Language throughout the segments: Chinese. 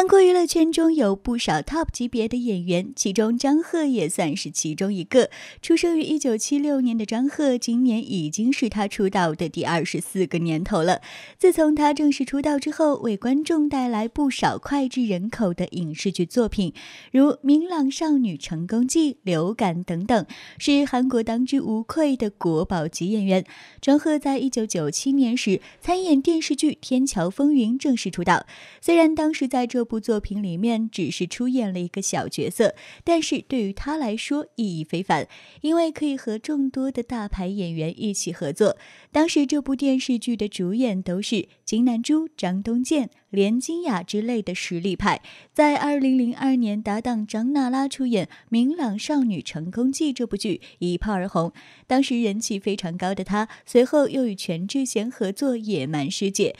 韩国娱乐圈中有不少 top 级别的演员，其中张赫也算是其中一个。出生于1976年的张赫，今年已经是他出道的第二十四个年头了。自从他正式出道之后，为观众带来不少脍炙人口的影视剧作品，如《明朗少女成功记》《流感》等等，是韩国当之无愧的国宝级演员。张赫在一九九七年时参演电视剧《天桥风云》正式出道，虽然当时在这。部作品里面只是出演了一个小角色，但是对于他来说意义非凡，因为可以和众多的大牌演员一起合作。当时这部电视剧的主演都是金南珠、张东健、连金雅之类的实力派。在二零零二年，搭档张娜拉出演《明朗少女成功记》这部剧一炮而红，当时人气非常高的他，随后又与全智贤合作《野蛮世界》。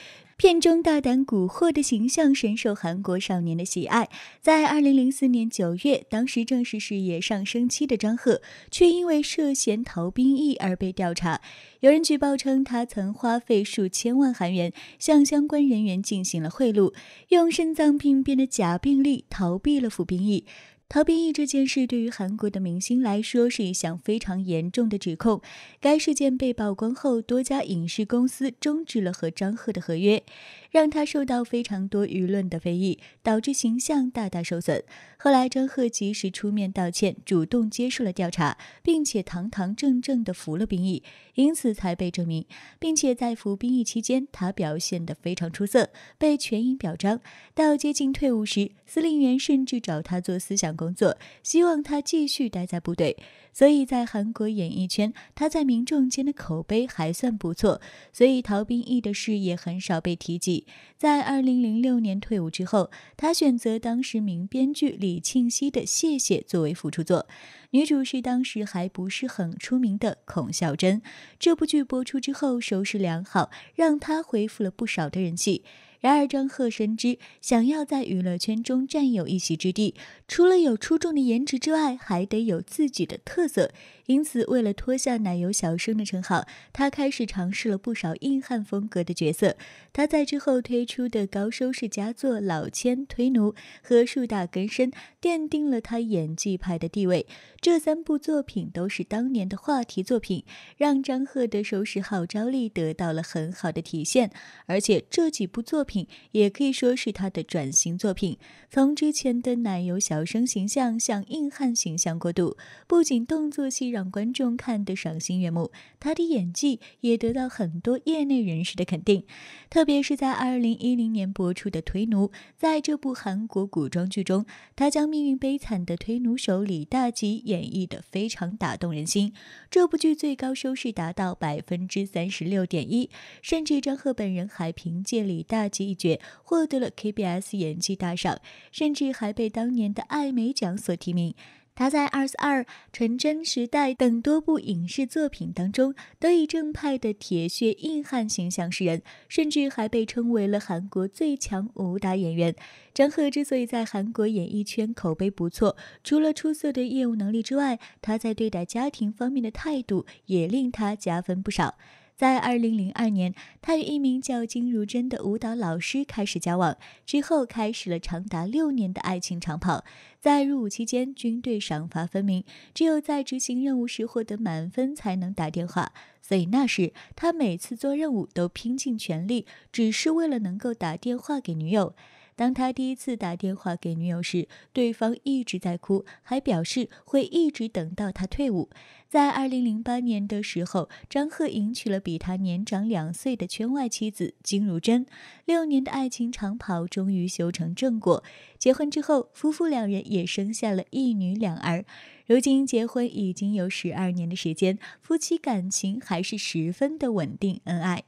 片中大胆蛊惑的形象深受韩国少年的喜爱。在二零零四年九月，当时正是事业上升期的张赫，却因为涉嫌逃兵役而被调查。有人举报称，他曾花费数千万韩元向相关人员进行了贿赂，用肾脏病变的假病例逃避了服兵役。逃兵役这件事对于韩国的明星来说是一项非常严重的指控。该事件被曝光后，多家影视公司终止了和张赫的合约。让他受到非常多舆论的非议，导致形象大大受损。后来张赫及时出面道歉，主动接受了调查，并且堂堂正正的服了兵役，因此才被证明。并且在服兵役期间，他表现得非常出色，被全营表彰。到接近退伍时，司令员甚至找他做思想工作，希望他继续待在部队。所以在韩国演艺圈，他在民众间的口碑还算不错，所以逃兵役的事也很少被提及。在二零零六年退伍之后，他选择当时名编剧李庆熙的《谢谢》作为辅助作。女主是当时还不是很出名的孔孝真。这部剧播出之后收视良好，让她恢复了不少的人气。然而张赫深知，想要在娱乐圈中占有一席之地，除了有出众的颜值之外，还得有自己的特色。因此，为了脱下奶油小生的称号，他开始尝试了不少硬汉风格的角色。他在之后推出的高收视佳作《老千》《推奴》和《树大根深》，奠定了他演技派的地位。这三部作品都是当年的话题作品，让张赫的收视号召力得到了很好的体现。而且这几部作品也可以说是他的转型作品，从之前的奶油小生形象向硬汉形象过渡。不仅动作戏让观众看得赏心悦目，他的演技也得到很多业内人士的肯定。特别是在2010年播出的《推奴》，在这部韩国古装剧中，他将命运悲惨的推奴手李大吉。演绎的非常打动人心，这部剧最高收视达到百分之三十六点一，甚至张赫本人还凭借李大吉一角获得了 KBS 演技大赏，甚至还被当年的艾美奖所提名。他在《二十二》《纯真时代》等多部影视作品当中，得以正派的铁血硬汉形象示人，甚至还被称为了韩国最强武打演员。张赫之所以在韩国演艺圈口碑不错，除了出色的业务能力之外，他在对待家庭方面的态度也令他加分不少。在二零零二年，他与一名叫金如珍的舞蹈老师开始交往，之后开始了长达六年的爱情长跑。在入伍期间，军队赏罚分明，只有在执行任务时获得满分才能打电话，所以那时他每次做任务都拼尽全力，只是为了能够打电话给女友。当他第一次打电话给女友时，对方一直在哭，还表示会一直等到他退伍。在二零零八年的时候，张赫迎娶了比他年长两岁的圈外妻子金汝珍，六年的爱情长跑终于修成正果。结婚之后，夫妇两人也生下了一女两儿。如今结婚已经有十二年的时间，夫妻感情还是十分的稳定恩爱。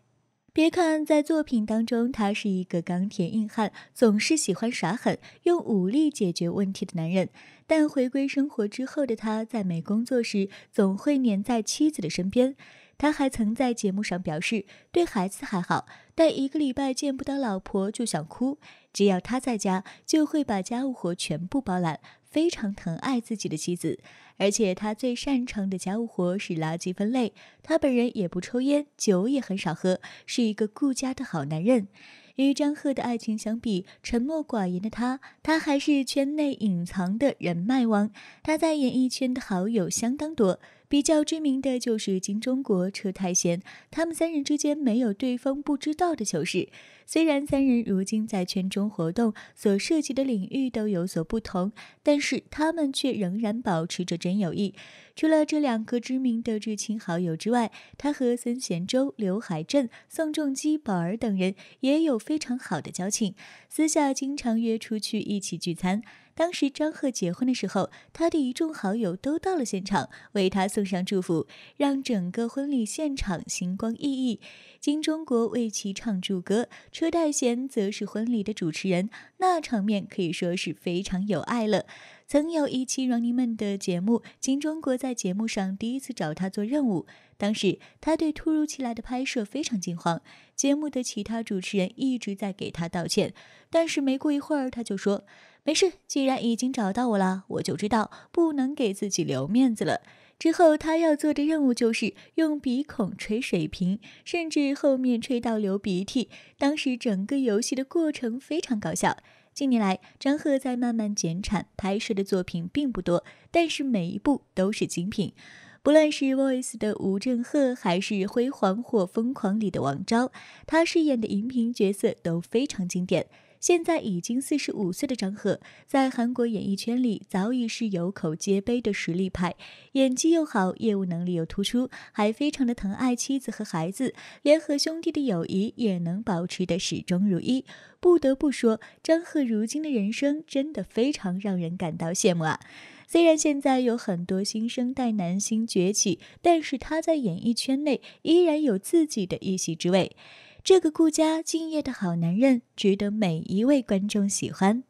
别看在作品当中他是一个钢铁硬汉，总是喜欢耍狠，用武力解决问题的男人，但回归生活之后的他在没工作时总会粘在妻子的身边。他还曾在节目上表示，对孩子还好，但一个礼拜见不到老婆就想哭。只要他在家，就会把家务活全部包揽。非常疼爱自己的妻子，而且他最擅长的家务活是垃圾分类。他本人也不抽烟，酒也很少喝，是一个顾家的好男人。与张赫的爱情相比，沉默寡言的他，他还是圈内隐藏的人脉王。他在演艺圈的好友相当多，比较知名的就是金钟国、车太贤，他们三人之间没有对方不知道的糗事。虽然三人如今在圈中活动所涉及的领域都有所不同，但是他们却仍然保持着真友谊。除了这两个知名的至亲好友之外，他和孙贤周、刘海镇、宋仲基、宝儿等人也有。非常好的交情，私下经常约出去一起聚餐。当时张赫结婚的时候，他的一众好友都到了现场，为他送上祝福，让整个婚礼现场星光熠熠。金钟国为其唱祝歌，车太贤则是婚礼的主持人，那场面可以说是非常有爱了。曾有一期《Running Man》的节目，金钟国在节目上第一次找他做任务。当时他对突如其来的拍摄非常惊慌，节目的其他主持人一直在给他道歉。但是没过一会儿，他就说：“没事，既然已经找到我了，我就知道不能给自己留面子了。”之后他要做的任务就是用鼻孔吹水瓶，甚至后面吹到流鼻涕。当时整个游戏的过程非常搞笑。近年来，张赫在慢慢减产，拍摄的作品并不多，但是每一部都是精品。不论是《Voice》的吴镇赫，还是《辉煌》或《疯狂》里的王昭，他饰演的荧屏角色都非常经典。现在已经四十五岁的张赫，在韩国演艺圈里早已是有口皆碑的实力派，演技又好，业务能力又突出，还非常的疼爱妻子和孩子，连和兄弟的友谊也能保持的始终如一。不得不说，张赫如今的人生真的非常让人感到羡慕啊！虽然现在有很多新生代男星崛起，但是他在演艺圈内依然有自己的一席之位。这个顾家敬业的好男人，值得每一位观众喜欢。